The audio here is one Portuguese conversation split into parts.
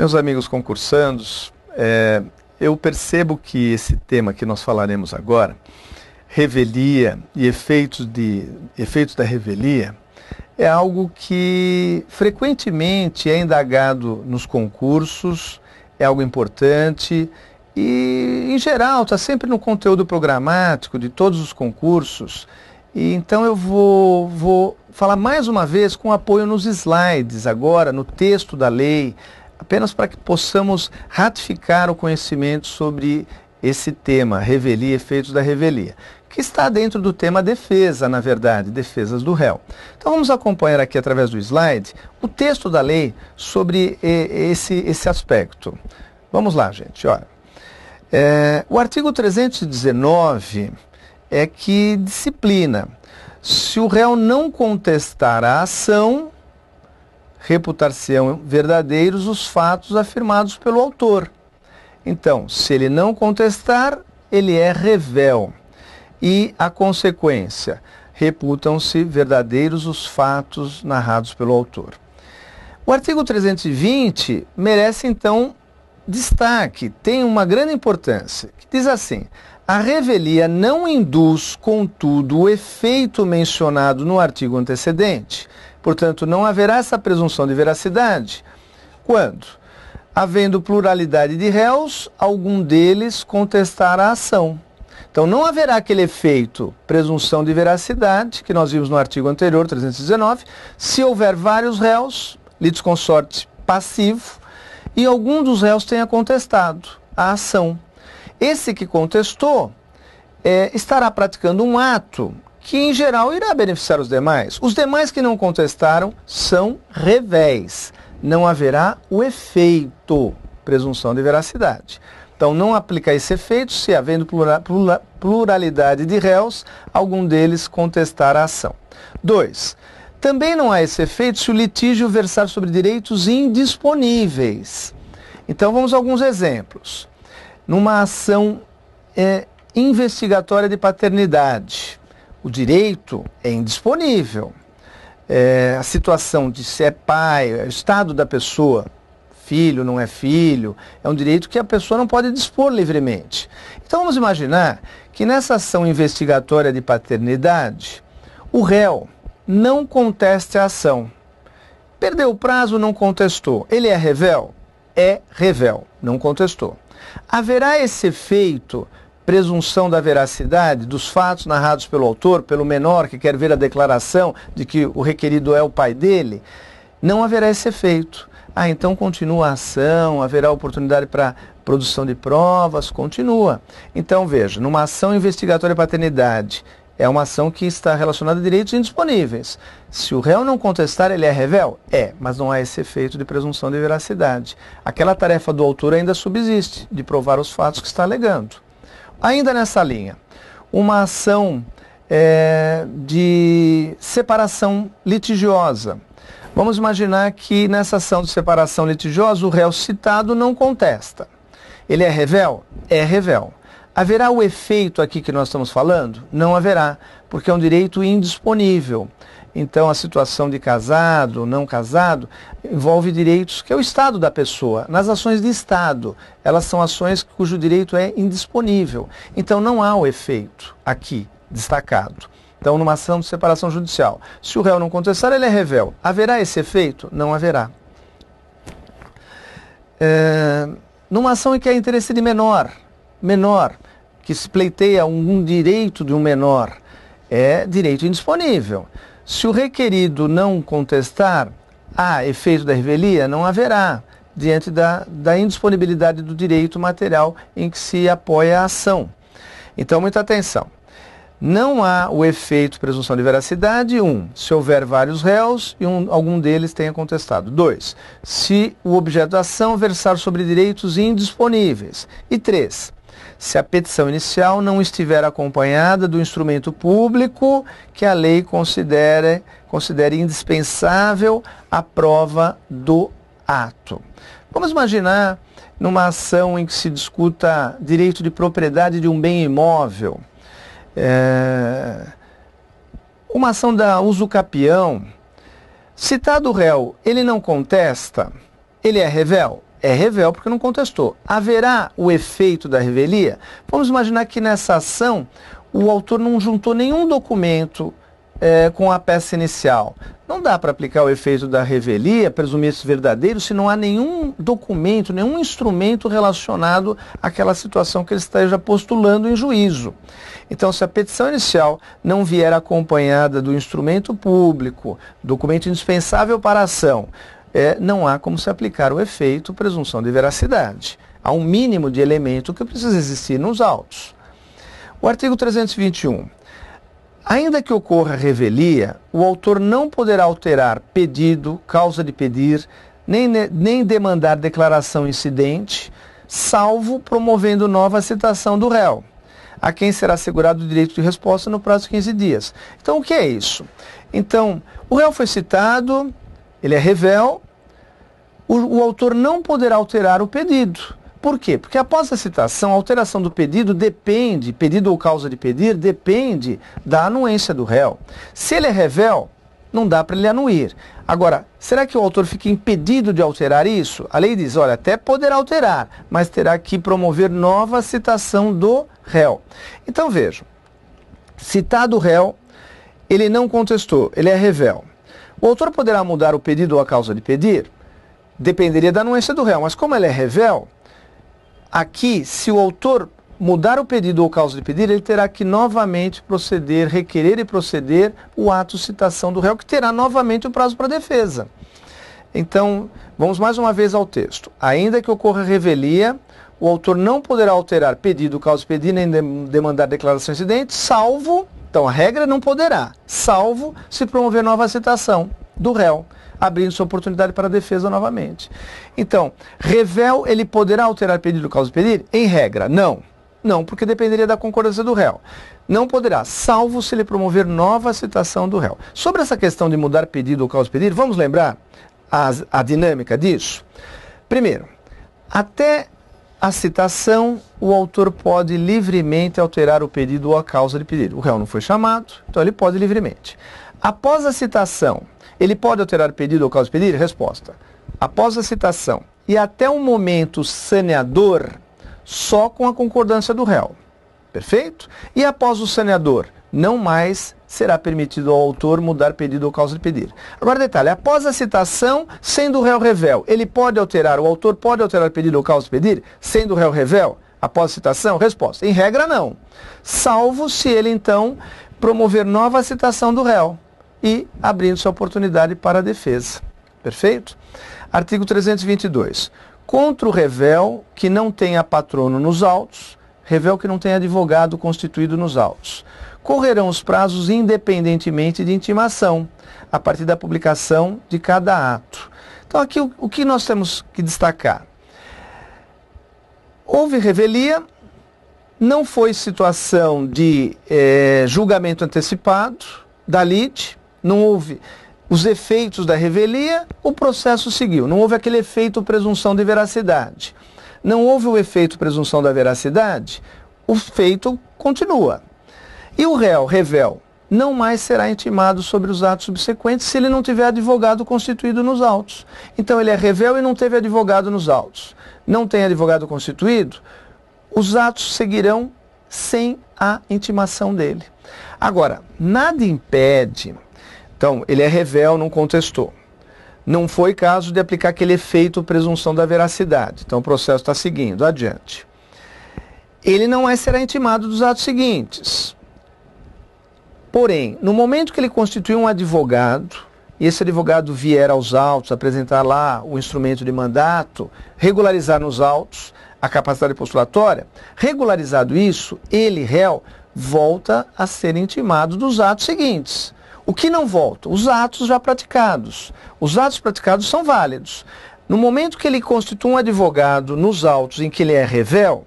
Meus amigos concursandos, é, eu percebo que esse tema que nós falaremos agora, revelia e efeitos, de, efeitos da revelia, é algo que frequentemente é indagado nos concursos, é algo importante e, em geral, está sempre no conteúdo programático de todos os concursos. E, então eu vou, vou falar mais uma vez com apoio nos slides agora, no texto da lei, apenas para que possamos ratificar o conhecimento sobre esse tema, revelia, efeitos da revelia, que está dentro do tema defesa, na verdade, defesas do réu. Então vamos acompanhar aqui através do slide o texto da lei sobre eh, esse, esse aspecto. Vamos lá, gente, olha. É, o artigo 319 é que disciplina se o réu não contestar a ação reputar-se-ão verdadeiros os fatos afirmados pelo autor. Então, se ele não contestar, ele é revel. E a consequência, reputam-se verdadeiros os fatos narrados pelo autor. O artigo 320 merece então destaque, tem uma grande importância, que diz assim: a revelia não induz, contudo, o efeito mencionado no artigo antecedente, Portanto, não haverá essa presunção de veracidade quando, havendo pluralidade de réus, algum deles contestar a ação. Então, não haverá aquele efeito presunção de veracidade, que nós vimos no artigo anterior, 319, se houver vários réus, litisconsorte passivo, e algum dos réus tenha contestado a ação. Esse que contestou é, estará praticando um ato que em geral irá beneficiar os demais. Os demais que não contestaram são revés. Não haverá o efeito, presunção de veracidade. Então, não aplicar esse efeito se, havendo pluralidade de réus, algum deles contestar a ação. 2. Também não há esse efeito se o litígio versar sobre direitos indisponíveis. Então, vamos a alguns exemplos. Numa ação é, investigatória de paternidade, o direito é indisponível. É, a situação de se é pai, é o estado da pessoa, filho, não é filho, é um direito que a pessoa não pode dispor livremente. Então vamos imaginar que nessa ação investigatória de paternidade, o réu não conteste a ação. Perdeu o prazo, não contestou. Ele é revel? É revel, não contestou. Haverá esse efeito presunção da veracidade dos fatos narrados pelo autor, pelo menor que quer ver a declaração de que o requerido é o pai dele, não haverá esse efeito. Ah, então continua a ação, haverá oportunidade para produção de provas, continua. Então veja, numa ação investigatória paternidade, é uma ação que está relacionada a direitos indisponíveis. Se o réu não contestar, ele é revel? É, mas não há esse efeito de presunção de veracidade. Aquela tarefa do autor ainda subsiste, de provar os fatos que está alegando. Ainda nessa linha, uma ação é, de separação litigiosa. Vamos imaginar que nessa ação de separação litigiosa o réu citado não contesta. Ele é revel? É revel. Haverá o efeito aqui que nós estamos falando? Não haverá, porque é um direito indisponível. Então, a situação de casado, não casado, envolve direitos que é o Estado da pessoa. Nas ações de Estado, elas são ações cujo direito é indisponível. Então, não há o efeito aqui destacado. Então, numa ação de separação judicial, se o réu não contestar, ele é revel. Haverá esse efeito? Não haverá. É... numa ação em que há interesse de menor, menor, que se pleiteia um direito de um menor, é direito indisponível. Se o requerido não contestar, a ah, efeito da revelia não haverá, diante da, da indisponibilidade do direito material em que se apoia a ação. Então, muita atenção. Não há o efeito presunção de veracidade, um, se houver vários réus e um, algum deles tenha contestado. Dois, se o objeto da ação versar sobre direitos indisponíveis. E três, se a petição inicial não estiver acompanhada do instrumento público que a lei considere, considere indispensável a prova do ato. Vamos imaginar numa ação em que se discuta direito de propriedade de um bem imóvel. É... Uma ação da usucapião. Citado o réu, ele não contesta? Ele é revel? é revel porque não contestou. Haverá o efeito da revelia? Vamos imaginar que nessa ação o autor não juntou nenhum documento é, com a peça inicial. Não dá para aplicar o efeito da revelia, presumir isso verdadeiro, se não há nenhum documento, nenhum instrumento relacionado àquela situação que ele esteja postulando em juízo. Então, se a petição inicial não vier acompanhada do instrumento público, documento indispensável para a ação, é, não há como se aplicar o efeito presunção de veracidade. Há um mínimo de elemento que precisa existir nos autos. O artigo 321. Ainda que ocorra revelia, o autor não poderá alterar pedido, causa de pedir, nem, nem demandar declaração incidente, salvo promovendo nova citação do réu, a quem será assegurado o direito de resposta no prazo de 15 dias. Então, o que é isso? Então, o réu foi citado, ele é revel, o, o autor não poderá alterar o pedido. Por quê? Porque após a citação, a alteração do pedido depende, pedido ou causa de pedir, depende da anuência do réu. Se ele é revel, não dá para ele anuir. Agora, será que o autor fica impedido de alterar isso? A lei diz, olha, até poderá alterar, mas terá que promover nova citação do réu. Então vejam, citado o réu, ele não contestou, ele é revel. O autor poderá mudar o pedido ou a causa de pedir? Dependeria da anuência do réu, mas como ela é revel, aqui, se o autor mudar o pedido ou causa de pedir, ele terá que novamente proceder, requerer e proceder o ato citação do réu, que terá novamente o prazo para defesa. Então, vamos mais uma vez ao texto. Ainda que ocorra revelia, o autor não poderá alterar pedido, causa de pedir, nem demandar declaração incidente, salvo então a regra não poderá, salvo se promover nova citação do réu, abrindo sua oportunidade para a defesa novamente. Então, revel ele poderá alterar pedido causa pedir? Em regra, não. Não, porque dependeria da concordância do réu. Não poderá, salvo se ele promover nova citação do réu. Sobre essa questão de mudar pedido ou causa pedir, vamos lembrar a, a dinâmica disso? Primeiro, até a citação, o autor pode livremente alterar o pedido ou a causa de pedido. O réu não foi chamado, então ele pode livremente. Após a citação, ele pode alterar o pedido ou causa de pedido? Resposta. Após a citação e até o momento saneador, só com a concordância do réu. Perfeito? E após o saneador, não mais será permitido ao autor mudar pedido ou causa de pedir. Agora, detalhe, após a citação, sendo o réu revel, ele pode alterar, o autor pode alterar pedido ou causa de pedir, sendo o réu revel, após a citação? Resposta, em regra não, salvo se ele, então, promover nova citação do réu e abrindo sua oportunidade para a defesa. Perfeito? Artigo 322. Contra o revel que não tenha patrono nos autos, revel que não tem advogado constituído nos autos. Correrão os prazos independentemente de intimação, a partir da publicação de cada ato. Então, aqui o, que nós temos que destacar? Houve revelia, não foi situação de eh, julgamento antecipado da lite, não houve os efeitos da revelia, o processo seguiu, não houve aquele efeito presunção de veracidade não houve o efeito presunção da veracidade, o feito continua. E o réu, revel, não mais será intimado sobre os atos subsequentes se ele não tiver advogado constituído nos autos. Então ele é revel e não teve advogado nos autos. Não tem advogado constituído, os atos seguirão sem a intimação dele. Agora, nada impede. Então, ele é revel, não contestou não foi caso de aplicar aquele efeito presunção da veracidade. Então o processo está seguindo, adiante. Ele não é será intimado dos atos seguintes. Porém, no momento que ele constitui um advogado, e esse advogado vier aos autos, apresentar lá o instrumento de mandato, regularizar nos autos a capacidade postulatória, regularizado isso, ele, réu, volta a ser intimado dos atos seguintes. O que não volta? Os atos já praticados. Os atos praticados são válidos. No momento que ele constitui um advogado nos autos em que ele é revel,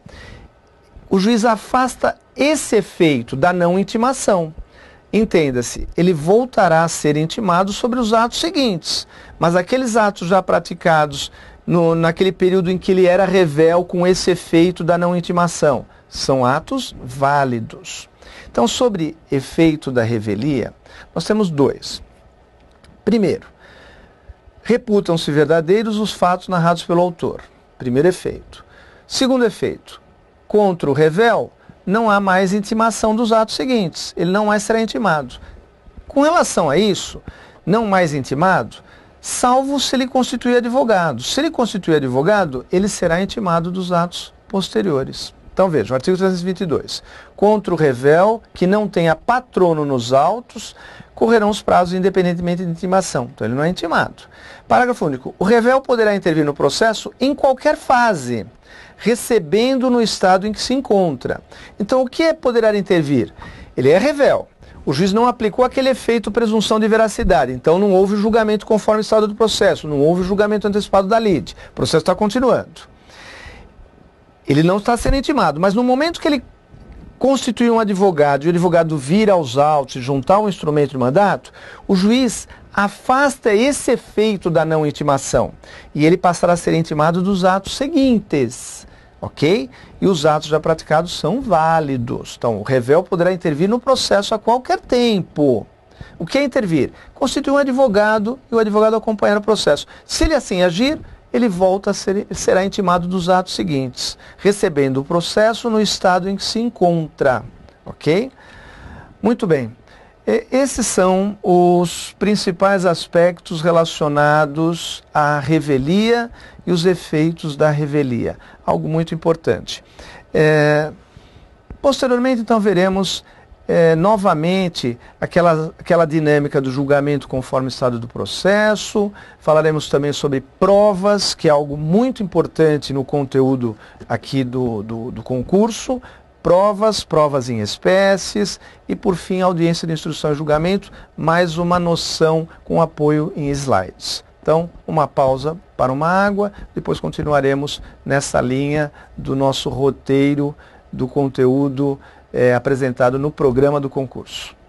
o juiz afasta esse efeito da não intimação. Entenda-se, ele voltará a ser intimado sobre os atos seguintes, mas aqueles atos já praticados no, naquele período em que ele era revel com esse efeito da não intimação são atos válidos. Então, sobre efeito da revelia, nós temos dois. Primeiro, reputam-se verdadeiros os fatos narrados pelo autor. Primeiro efeito. Segundo efeito, contra o revel, não há mais intimação dos atos seguintes, ele não mais será intimado. Com relação a isso, não mais intimado, salvo se ele constituir advogado. Se ele constituir advogado, ele será intimado dos atos posteriores. Então veja, o artigo 322. Contra o revel que não tenha patrono nos autos, correrão os prazos independentemente de intimação. Então ele não é intimado. Parágrafo único. O revel poderá intervir no processo em qualquer fase, recebendo no estado em que se encontra. Então o que é poderá intervir? Ele é revel. O juiz não aplicou aquele efeito presunção de veracidade, então não houve julgamento conforme o estado do processo, não houve julgamento antecipado da lide. O processo está continuando. Ele não está sendo intimado, mas no momento que ele constituir um advogado e o advogado vir aos autos e juntar um instrumento de mandato, o juiz afasta esse efeito da não intimação e ele passará a ser intimado dos atos seguintes. Ok? E os atos já praticados são válidos. Então, o revel poderá intervir no processo a qualquer tempo. O que é intervir? Constituir um advogado e o advogado acompanhar o processo. Se ele assim agir, ele volta a ser, será intimado dos atos seguintes, recebendo o processo no estado em que se encontra. Ok? Muito bem. Esses são os principais aspectos relacionados à revelia e os efeitos da revelia. Algo muito importante. É... Posteriormente, então, veremos é, novamente aquela, aquela dinâmica do julgamento conforme o estado do processo. Falaremos também sobre provas, que é algo muito importante no conteúdo aqui do, do, do concurso. Provas, provas em espécies e, por fim, audiência de instrução e julgamento, mais uma noção com apoio em slides. Então, uma pausa para uma água, depois continuaremos nessa linha do nosso roteiro do conteúdo é, apresentado no programa do concurso.